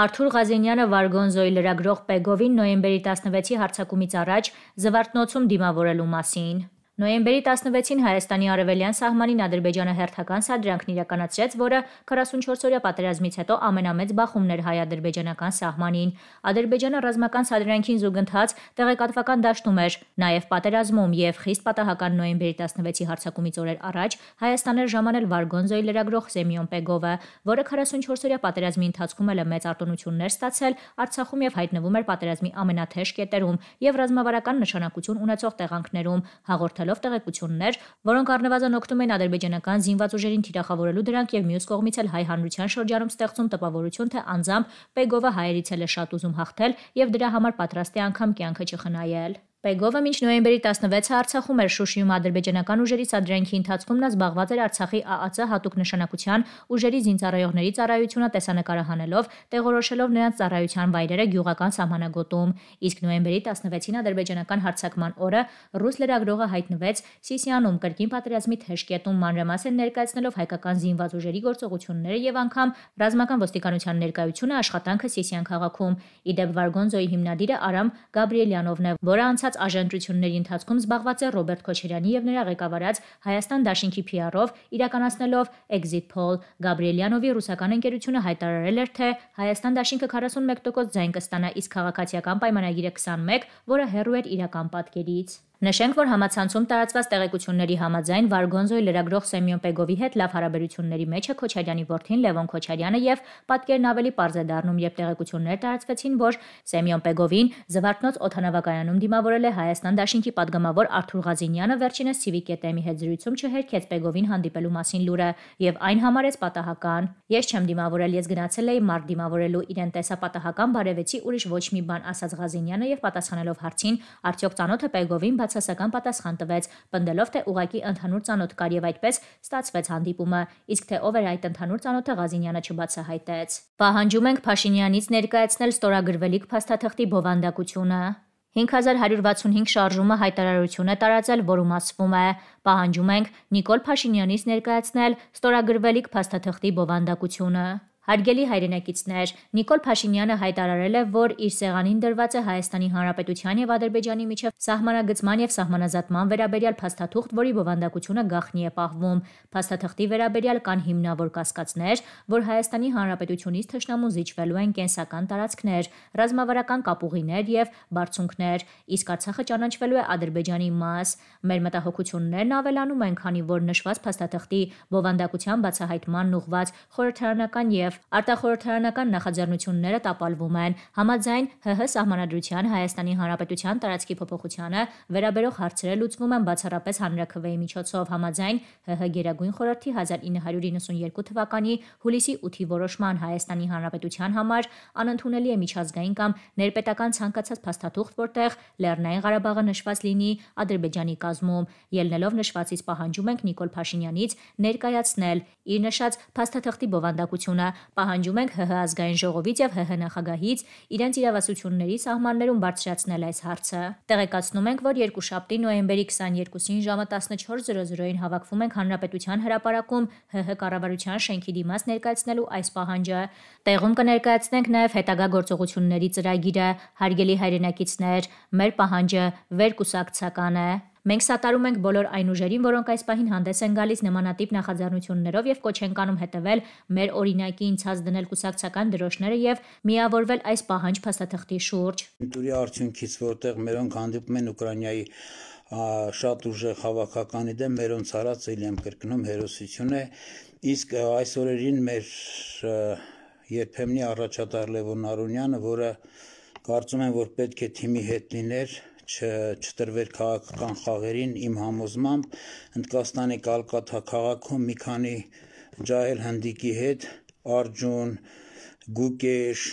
Արթուր Ղազենյանը Վարգոնզոյի լրագրող Պեգովին նոյեմբերի 16-ի հարձակումից առաջ Զվարթնոցում դիմավորելու մասին Նոյեմբերի 16-ին Հայաստանի արևելյան սահմանին Ադրբեջանը հերթական սադրանքն իրականացրեց, որը 44-օրյա պատերազմից հետո ամենամեծ բախումն էր հայ-ադրբեջանական սահմանին։ Ադրբեջանը ռազմական սադրանքին զուգընթաց տեղեկատվական դաշտում էր, նաև պատերազմում եւ խիստ պատահական նոյեմբերի 16-ի հարձակումից օրեր առաջ Հայաստան էր ժամանել Վարգոնզոյի լրագրող Սեմիոն Պեգովը, որը 44-օրյա պատերազմի ընթացքում էլ է մեծ արտոնություններ ստացել Արցախում եւ հայտնվում էր պատերազմի ամենաթեժ կետերում եւ ռազմավարական նշանակություն ունեցող տեղանքներում, հաղորդել հաղորդելով տեղեկություններ, որոնք առնվազն օգնում են ադրբեջանական զինված ուժերին թիրախավորելու դրանք եւ մյուս կողմից էլ հայ հանրության շրջանում ստեղծում տպավորություն, թե անձամբ Պեգովը հայերից էլ է շատ ուզում հաղթել եւ դրա համար պատրաստ է անգամ կյանքը չխնայել։ Պեգովը մինչ նոյեմբերի 16-ը Արցախում էր Շուշիում ադրբեջանական ուժերի սադրանքի ընթացքում նա զբաղված էր Արցախի ԱԱՑ հատուկ նշանակության ուժերի զինծառայողների ծառայությունը տեսանեկարահանելով, տեղորոշելով նրանց ծառայության վայրերը գյուղական սահմանագոտում։ Իսկ նոյեմբերի 16-ին ադրբեջանական հարձակման օրը ռուս լրագրողը հայտնվեց Սիսիանում կրկին պատերազմի թեժկետում մանրամասն ներկայացնելով հայկական զինված ուժերի գործողությունները եւ անգամ ռազմական ոստիկանության ներկայությունը աշխատանքը Սիսիան քաղաքում։ Իդեպ Վարգոնզոյի հիմնադիրը Արամ Գաբրիելյանովն է, որը անց անցած աժենտրությունների ընթացքում զբաղված է Ռոբերտ Քոչարյանի եւ նրա ղեկավարած Հայաստան Դաշինքի PR-ով, իրականացնելով Exit Poll, Գաբրիելյանովի ռուսական ընկերությունը հայտարարել էր, թե Հայաստան Դաշինքը 41% ձայն կստանա, իսկ քաղաքացիական պայմանագիրը 21, որը հեռու էր իրական պատկերից։ Նշենք, որ համացանցում տարածված տեղեկությունների համաձայն Վարգոնզոյ լրագրող Սեմյոն Պեգովի հետ լավ հարաբերությունների մեջ է Քոչարյանի որդին Լևոն Քոչարյանը եւ պատկերն ավելի པարզ է դառնում, երբ տեղեկություններ տարածվեցին, որ Սեմյոն Պեգովին Զվարթնոց օթանավակայանում դիմավորել է Հայաստան Դաշինքի падգամավոր Արթուր Ղազինյանը վերջինս Civic ETM-ի հետ զրույցում չհերքեց Պեգովին հանդիպելու մասին լուրը եւ այն համարեց պատահական։ Ես չեմ դիմավորել, ես գնացել էի մարդ դիմավորելու իրեն տեսապատահական բարևեցի ուրիշ ոչ մի բան ասաց Ղազինյանը եւ պատասխանելով հարցին, արդյոք ծանոթ է Պեգովին բացասական պատասխան տվեց, պնդելով թե ուղակի ընդհանուր ցանոթ կար եւ այդպես ստացվեց հանդիպումը, իսկ թե ով էր այդ ընդհանուր ցանոթը Ղազինյանը չբացահայտեց։ Պահանջում ենք Փաշինյանից ներկայացնել ստորագրվելիք փաստաթղթի բովանդակությունը։ 5165 շարժումը հայտարարություն է տարածել, որում ասվում է. «Պահանջում ենք Նիկոլ Փաշինյանից ներկայացնել ստորագրվելիք փաստաթղթի բովանդակությունը»։ Հարգելի հայրենակիցներ, Նիկոլ Փաշինյանը հայտարարել է, որ իր սեղանին դրված է Հայաստանի Հանրապետության եւ Ադրբեջանի միջև սահմանագծման եւ սահմանազատման վերաբերյալ փաստաթուղթ, որի բովանդակությունը գաղտնի է պահվում։ Փաստաթղթի վերաբերյալ կան հիմնավոր կասկածներ, որ Հայաստանի Հանրապետությունից թշնամու զիջվելու են կենսական տարածքներ, ռազմավարական կապուղիներ եւ բարձունքներ, իսկ Արցախը ճանաչվելու է Ադրբեջանի մաս։ Մեր մտահոգություններն ավելանում են, քանի որ նշված փաստաթղթի բովանդակության բացահայտման ուղված խորհրդարանական եւ համար։ Արտախորհրդարանական նախաձեռնությունները տապալվում են համաձայն ՀՀ սահմանադրության Հայաստանի Հանրապետության տարածքի փոփոխությանը վերաբերող հարցերը լուծվում են բացառապես հանրաքվեի միջոցով համաձայն ՀՀ Գերագույն խորհրդի 1992 թվականի հուլիսի 8-ի որոշման Հայաստանի Հանրապետության համար անընդունելի է միջազգային կամ ներպետական ցանկացած փաստաթուղթ, որտեղ Լեռնային Ղարաբաղը նշված լինի Ադրբեջանի կազմում։ Ելնելով նշվածից պահանջում ենք Նիկոլ Փաշինյանից ներկայացնել իր նշած փաստաթղթի բովանդակությունը, պահանջում ենք ՀՀ ազգային ժողովից եւ ՀՀ նախագահից իրենց իրավասությունների սահմաններում բարձրացնել այս հարցը։ Տեղեկացնում ենք, որ 2 շաբթի նոյեմբերի 22-ին ժամը 14:00-ին հավաքվում ենք Հանրապետության հրապարակում ՀՀ կառավարության շենքի դիմաց ներկայացնելու այս պահանջը։ Տեղում կներկայացնենք նաեւ հետագա գործողությունների ծրագիրը, հարգելի հայրենակիցներ, մեր պահանջը վերկուսակցական է։ Մենք սատարում ենք բոլոր այն ուժերին, որոնք այս պահին հանդես են գալիս նմանատիպ նախաձեռնություններով եւ կոչ են կանում հետեւել մեր օրինակի ինցած դնել կուսակցական դրոշները եւ միավորվել այս պահանջ փաստաթղթի շուրջ։ Միտուրի արդյունքից, որտեղ մերոնք հանդիպում են Ուկրաինայի շատ ուժեղ հավաքականի դեմ մերոնց արած իլեմ կրկնում հերոսություն է, իսկ այս օրերին մեր երբեմնի առաջատար Լևոն Արունյանը, որը կարծում եմ, որ պետք է թիմի հետ լիներ, չտրվեր քաղաքական խաղերին, իմ համոզմամբ Հնդկաստանի Կալկատա քաղաքում մի քանի ջահել հնդիկի հետ Արջուն, Գուկեշ,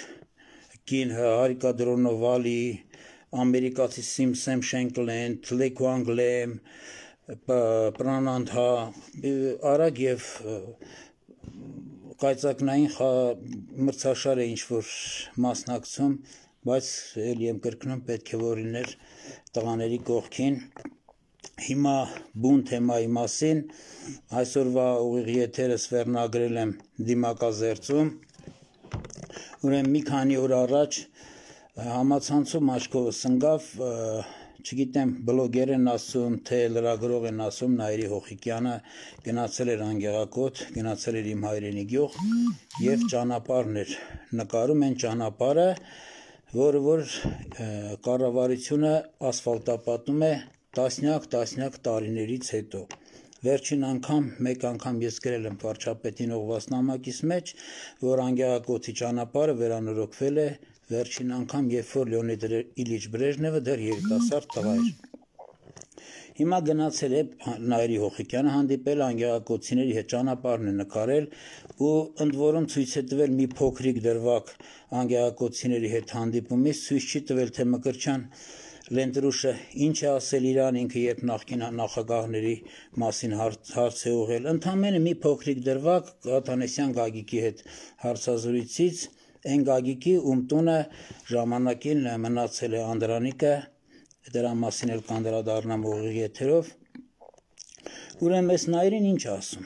Կին Հարիկադրոնովալի, ամերիկացի Սիմսեմ Շենկլեն, Թլեկուանգլեմ, Պրանանդհա, Արագ եւ կայծակնային մրցաշար է ինչ որ մասնակցում, բայց ելի եմ կրկնում պետք է որ լիներ տղաների կողքին։ Հիմա բուն թեմայի մասին այսօրվա ուղիղ եթերս վերնագրել եմ դիմակազերծում։ Ուրեմն մի քանի օր առաջ համացանցում աչքովս ընկավ, չգիտեմ, բլոգեր են ասում, թե լրագրող են ասում Նայիրի Հոխիկյանը գնացել էր Անգեղակոտ, գնացել էր իմ հայրենի գյուղ եւ ճանապարհներ նկարում են ճանապարհը որը որ կառավարությունը ասֆալտապատում է տասնյակ տասնյակ տարիներից հետո։ Վերջին անգամ, մեկ անգամ ես գրել եմ վարչապետին ողվասնամակից մեջ, որ անգեղակոծի ճանապարհը վերանորոգվել է վերջին անգամ, երբ որ Լեոնիդ Իլիչ Բրեժնևը դեռ երիտասարդ տղա էր։ Հիմա գնացել է Նայրի Հոխիկյանը հանդիպել անգեղակոծիների հետ ճանապարհն է նկարել ու ընդ որում ցույց է տվել մի փոքրիկ դրվակ անգեղակոծիների հետ հանդիպումից ցույց չի տվել թե Մկրչյան Լենտրուշը ինչ է ասել Իրան ինքը երբ նախկին նախագահների մասին հարց, հարց է ուղել։ Ընդամենը մի փոքրիկ դրվակ Աթանեսյան Գագիկի հետ հարցազրույցից այն Գագիկի, ում տունը ժամանակին մնացել է Անդրանիկը դրա մասին էլ կանդրադառնամ ուղիղ եթերով ուրեմն այս նայրին ինչ ասում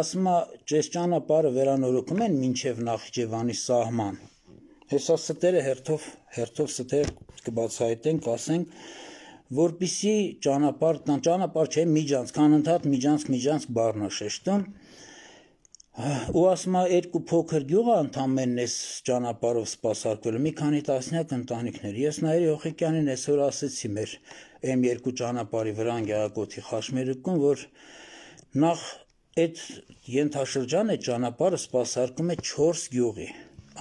ասում է ճես ճանապարհը վերանորոգում են մինչև Նախիջևանի սահման հեսա ստերը հերթով հերթով ստեր կբացահայտենք ասենք որբիսի ճանապարհ տան ճանապարհ չէ միջանց քանընդհատ միջանց միջանց բառնաշեշտում ու ասում է երկու փոքր գյուղը ընդամենն էս ճանապարով սпасարկվել մի քանի տասնյակ ընտանիքներ ես նայրի օխիկյանին այսօր ասեցի մեր M2 ճանապարհի վրան գաղակոթի խաշմերուկում որ նախ այդ ենթաշրջանը ճանապարհը սпасարկում է 4 գյուղի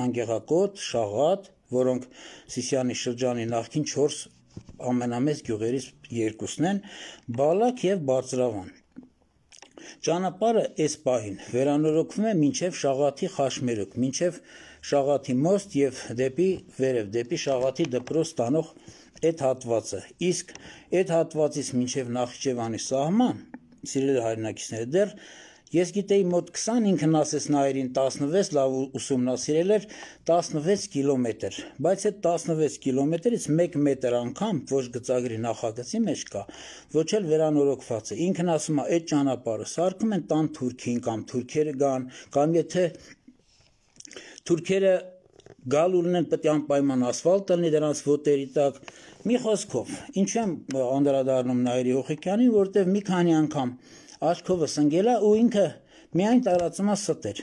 անգեղակոտ շաղատ որոնք Սիսիանի շրջանի նախքին 4 ամենամեծ գյուղերից երկուսն են բալակ եւ բարձրավան Ճանապարհը այս պահին վերանորոգվում է մինչև Շաղաթի Խաշմերուկ, մինչև Շաղաթի մոստ եւ դեպի վերև, դեպի Շաղաթի դպրոց տանող այդ հատվածը։ Իսկ այդ հատվածից մինչև Նախիջևանի սահման, սիրելի հայրենակիցներ, դեռ Ես գիտեի մոտ 20 ինքնասեսնային 16 լավ ուսումնասիրել էր 16 կիլոմետր, բայց այդ 16 կիլոմետրից 1 մետր անգամ ոչ գծագրի նախագծի մեջ կա, ոչ էլ վերանորոգված է։ Ինքն ասում է, այդ ճանապարհը սարկում են տան Թուրքին կամ թուրքերը գան, կամ եթե թուրքերը գալ ունեն պետք է անպայման ասֆալտ տնի դրանց ոտերի տակ։ Մի խոսքով, ինչու եմ անդրադառնում Նայիրի Օխիկյանին, որտեղ մի քանի անգամ աչքովս ընկել է ու ինքը միայն տարածում է ստեր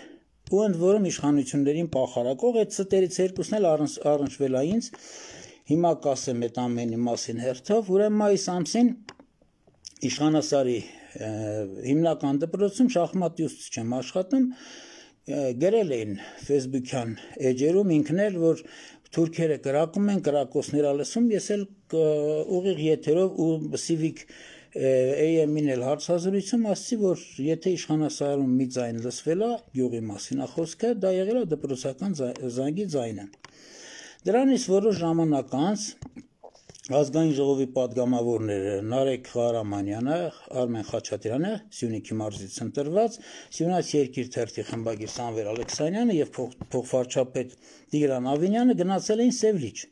ու ընդ որում իշխանություններին փախարակող այդ ստերից երկուսն էլ առնչվել է ինձ հիմա կասեմ այդ ամենի մասին հերթով ուրեմն մայիս ամսին իշխանասարի հիմնական դպրոցում շախմատ ուսուցիչ եմ աշխատում գրել էին Facebook-յան էջերում ինքներ որ թուրքերը գրակում են գրակոսներ ալեսում ես էլ ուղիղ եթերով ու civic և, AM-ին էլ հարցազրույցում ասացի, որ եթե իշխանասարանում մի ձայն լսվել է յուղի մասին ախոսքը, դա եղել է դպրոցական զանգի ձայնը։ Դրանից որոշ ժամանակ անց Ազգային ժողովի падգամավորները Նարեկ Ղարամանյանը, Արմեն Խաչատրյանը, Սյունիքի մարզից ընտրված, Սյունաց երկիր թերթի խմբագիր Սանվեր Ալեքսանյանը եւ փոխ, փոխվարչապետ Տիգրան Ավինյանը գնացել էին Սևլիջ։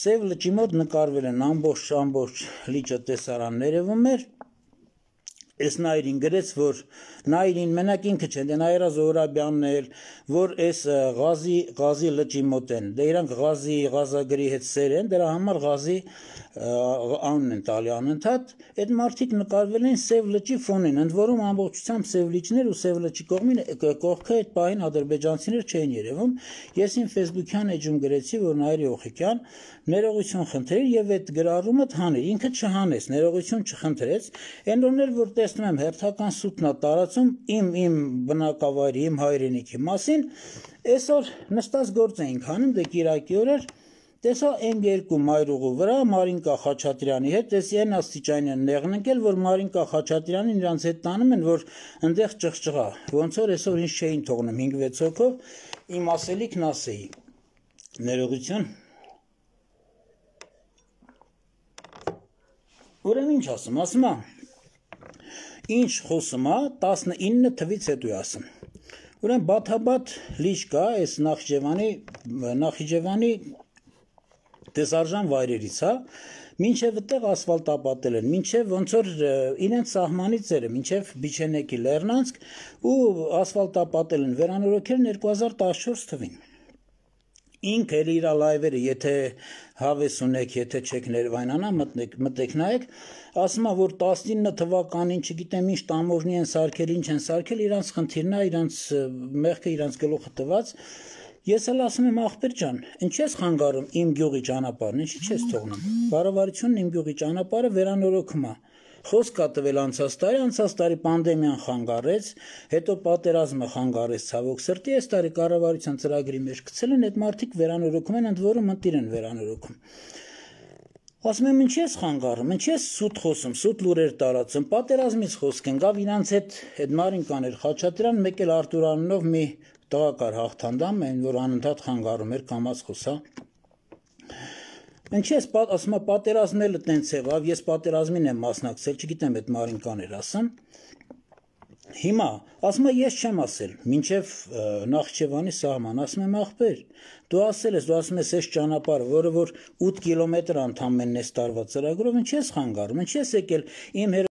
Սև լճի մոտ նկարվել են ամբողջ ամբողջ լիճը տեսարան ներևում էր այս նայրին գրեց, որ նայրին մենակ ինքը չէ, դե նայրա Զորաբյանն էր, որ այս գազի գազի լճի մոտ են։ Դե իրանք գազի գազագրի հետ սեր են, դրա համար գազի անունն են տալի անընդհատ։ Այդ մարդիկ նկարվել են Սև լճի ֆոնին, ընդ որում ամբողջությամբ Սև լիճներ ու Սև լճի կողմին կողքը այդ պահին ադրբեջանցիներ չէին երևում։ Ես իմ Facebook-յան էջում գրեցի, որ Նայրի Օխիկյան ներողություն խնդրեր եւ այդ գրառումը թանի, ինքը չհանեց, ներողություն չխնդրեց։ Այնոններ որ տես տեսնում եմ հերթական սուտն է տարածում իմ իմ բնակավայրի, իմ հայրենիքի մասին, այսօր նստած գործ էինք անում, դե Կիրակի օր էր, տեսա M2 մայրուղու վրա Մարինկա Խաչատրյանի հետ, ես այն աստիճանյան նեղն ընկել, որ Մարինկա Խաչատրյանին իրանց հետ տանում են, որ ընդեղ ճղճղա, ոնց որ այսօր ինձ չէին թողնում 5-6 հոգով, իմ ասելիքն ասեի։ Ներողություն, Ուրեմն ինչ ասում, ասում եմ, ինչ խոսում է 19 թվից հետո ասում։ Ուրեմն բաթաբաթ լիճ կա այս Նախիջևանի Նախիջևանի տեսարժան վայրերից, հա, մինչև այդտեղ ասֆալտապատել են, մինչև ոնց որ իրենց սահմանից էր, մինչև Բիչենեկի Լեռնանցք ու ասֆալտապատել են, վերանորոգել 2014 թվականին ինքը էլ իր լայվերը, եթե հավես ունեք, եթե չեք ներվայնանա, մտնեք, մտեք նայեք, ասում է, որ 19 թվականին, չգիտեմ ինչ տամոժնի են սարքել, ինչ են սարքել, իրանց խնդիրն է, իրանց մեղքը, իրանց գլուխը տված։ Ես էլ ասում եմ ախպեր ջան, ինչ ես խանգարում իմ գյուղի ճանապարհն, ինչի՞ չես թողնում։ Բարավարությունն իմ գյուղի ճանապարհը վերանորոգում է։ Ա, Խոսքա տվել անցած տարի, անցած տարի պանդեմիան խանգարեց, հետո պատերազմը խանգարեց ցավոք սրտի, այս տարի կառավարության ծրագրի մեջ գցել են, այդ մարդիկ վերանորոգում են, ընդ որում մտիր են վերանորոգում։ Ասում եմ, ինչ ես խանգարում, ինչ ես սուտ խոսում, սուտ լուրեր տարածում, պատերազմից խոսք են, գավ իրանց հետ այդ մարին կաներ Խաչատրյան, մեկ էլ Արտուր անունով մի տղա կար հաղթանդամ, այն որ անընդհատ խանգարում էր կամած խոսա Ինչես պատ, ասում է պատերազմելը տենց եղավ, ես պատերազմին եմ մասնակցել, չգիտեմ այդ մարինքան էր ասում։ Հիմա ասում է ես չեմ ասել, մինչև Նախճեվանի սահման, ասում եմ ախպեր, դու ասել ես, դու ասում ես այս ճանապարհը, որը որ 8 կիլոմետր անդամեն ես տարված ծրագրով, ինչ ես խանգարում, ինչ ես եկել իմ